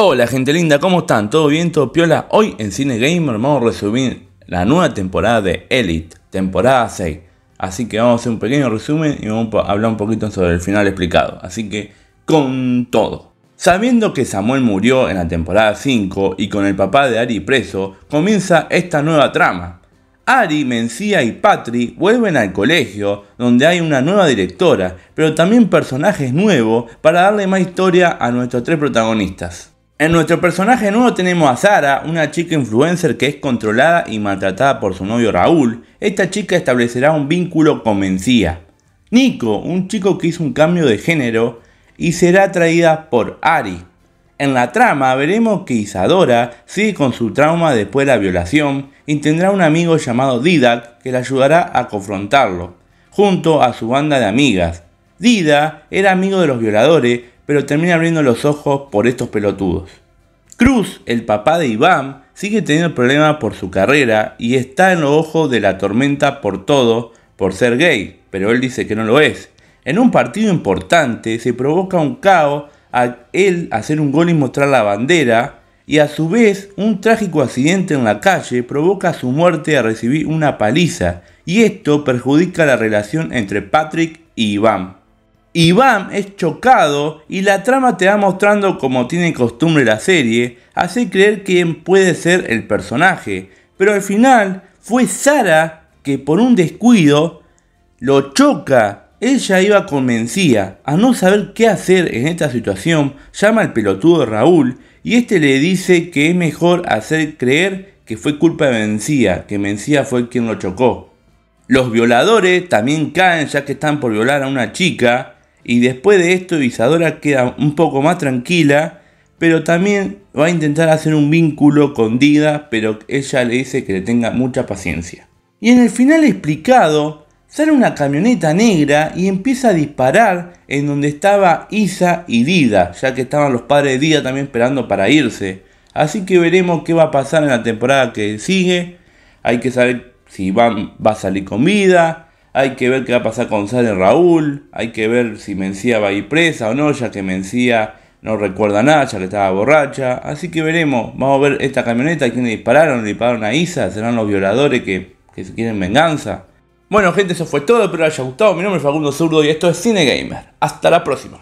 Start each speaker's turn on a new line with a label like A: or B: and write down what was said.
A: Hola gente linda, ¿cómo están? ¿Todo bien? ¿Todo piola? Hoy en Cine Gamer vamos a resumir la nueva temporada de Elite, temporada 6. Así que vamos a hacer un pequeño resumen y vamos a hablar un poquito sobre el final explicado. Así que, con todo. Sabiendo que Samuel murió en la temporada 5 y con el papá de Ari preso, comienza esta nueva trama. Ari, Mencía y Patri vuelven al colegio, donde hay una nueva directora, pero también personajes nuevos para darle más historia a nuestros tres protagonistas. En nuestro personaje nuevo tenemos a Sara, una chica influencer que es controlada y maltratada por su novio Raúl. Esta chica establecerá un vínculo con Mencía. Nico, un chico que hizo un cambio de género y será atraída por Ari. En la trama veremos que Isadora sigue con su trauma después de la violación y tendrá un amigo llamado Didac que la ayudará a confrontarlo, junto a su banda de amigas. Dida era amigo de los violadores, pero termina abriendo los ojos por estos pelotudos. Cruz, el papá de Iván, sigue teniendo problemas por su carrera y está en los ojos de la tormenta por todo, por ser gay, pero él dice que no lo es. En un partido importante se provoca un caos a él hacer un gol y mostrar la bandera, y a su vez un trágico accidente en la calle provoca su muerte a recibir una paliza, y esto perjudica la relación entre Patrick y Iván. Iván es chocado y la trama te va mostrando como tiene costumbre la serie, hace creer quién puede ser el personaje, pero al final fue Sara que por un descuido lo choca. Ella iba con Mencía. a no saber qué hacer en esta situación, llama al pelotudo Raúl y este le dice que es mejor hacer creer que fue culpa de Mencía, que Mencía fue quien lo chocó. Los violadores también caen ya que están por violar a una chica y después de esto Isadora queda un poco más tranquila, pero también va a intentar hacer un vínculo con Dida, pero ella le dice que le tenga mucha paciencia. Y en el final explicado, sale una camioneta negra y empieza a disparar en donde estaba Isa y Dida, ya que estaban los padres de Dida también esperando para irse. Así que veremos qué va a pasar en la temporada que sigue. Hay que saber si van, va a salir con vida, hay que ver qué va a pasar con Sale Raúl. Hay que ver si Mencía va a ir presa o no, ya que Mencía no recuerda nada, ya que estaba borracha. Así que veremos. Vamos a ver esta camioneta, quién le dispararon. Le dispararon a Isa. Serán los violadores que, se quieren venganza. Bueno, gente, eso fue todo. Espero les haya gustado. Mi nombre es Facundo Zurdo y esto es Cine Gamer. Hasta la próxima.